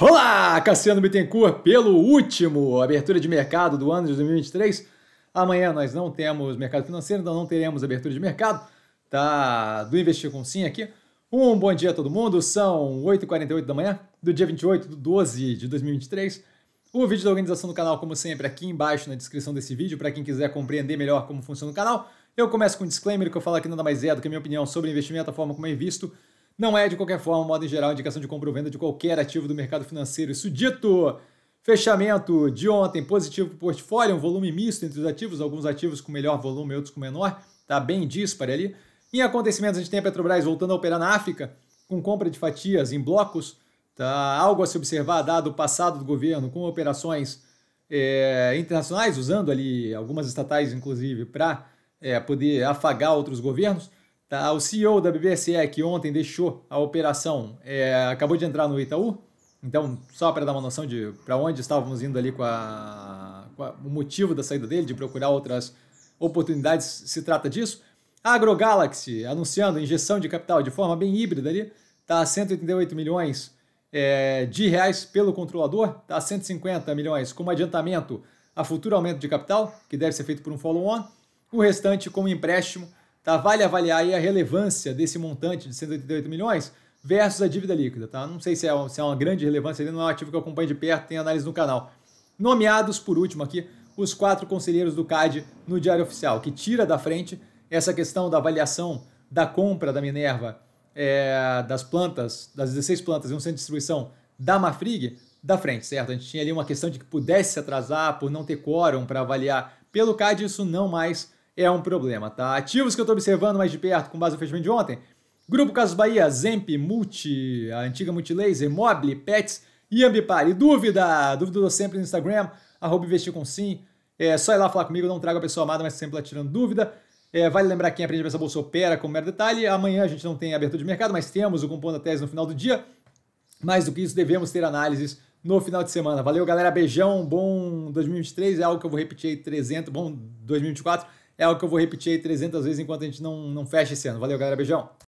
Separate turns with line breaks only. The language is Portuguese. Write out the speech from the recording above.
Olá, Cassiano Bittencourt, pelo último abertura de mercado do ano de 2023. Amanhã nós não temos mercado financeiro, então não teremos abertura de mercado, tá? Do Investir com Sim aqui. Um bom dia a todo mundo, são 8h48 da manhã, do dia 28 de 12 de 2023. O vídeo da organização do canal, como sempre, aqui embaixo na descrição desse vídeo, para quem quiser compreender melhor como funciona o canal. Eu começo com um disclaimer que eu falo aqui nada mais é do que a minha opinião sobre investimento, a forma como é visto. Não é, de qualquer forma, modo em geral, indicação de compra ou venda de qualquer ativo do mercado financeiro. Isso dito, fechamento de ontem positivo para o portfólio, um volume misto entre os ativos, alguns ativos com melhor volume, outros com menor, tá bem dispare ali. Em acontecimentos, a gente tem a Petrobras voltando a operar na África, com compra de fatias em blocos, tá algo a se observar dado o passado do governo com operações é, internacionais, usando ali algumas estatais, inclusive, para é, poder afagar outros governos. Tá? O CEO da BBSE, é que ontem deixou a operação, é, acabou de entrar no Itaú. Então, só para dar uma noção de para onde estávamos indo ali com, a, com a, o motivo da saída dele, de procurar outras oportunidades, se trata disso. A AgroGalaxy anunciando injeção de capital de forma bem híbrida ali, tá 188 milhões é, de reais pelo controlador, tá 150 milhões como adiantamento a futuro aumento de capital, que deve ser feito por um follow-on, o restante como empréstimo Tá? Vale avaliar aí a relevância desse montante de 188 milhões versus a dívida líquida. Tá? Não sei se é, se é uma grande relevância, ele não é um ativo que eu acompanho de perto, tem análise no canal. Nomeados, por último, aqui, os quatro conselheiros do CAD no Diário Oficial, que tira da frente essa questão da avaliação da compra da Minerva é, das plantas, das 16 plantas e um centro de distribuição da Mafrig da frente, certo? A gente tinha ali uma questão de que pudesse se atrasar por não ter quórum para avaliar pelo CAD, isso não mais é um problema, tá? Ativos que eu estou observando mais de perto com base no fechamento de ontem, Grupo Casos Bahia, Zemp, Multi, a antiga Multilaser, Mobile, Pets e Ambipar. E dúvida, dúvida eu sempre no Instagram, arroba investir com sim. É só ir lá falar comigo, não trago a pessoa amada, mas sempre lá tirando dúvida. É, vale lembrar quem aprende a pensar bolsa opera com mero detalhe. Amanhã a gente não tem abertura de mercado, mas temos o compondo da tese no final do dia. Mais do que isso, devemos ter análises no final de semana. Valeu, galera. Beijão. Bom 2023. É algo que eu vou repetir aí 300. Bom 2024. É o que eu vou repetir aí 300 vezes enquanto a gente não, não fecha esse ano. Valeu, galera. Beijão.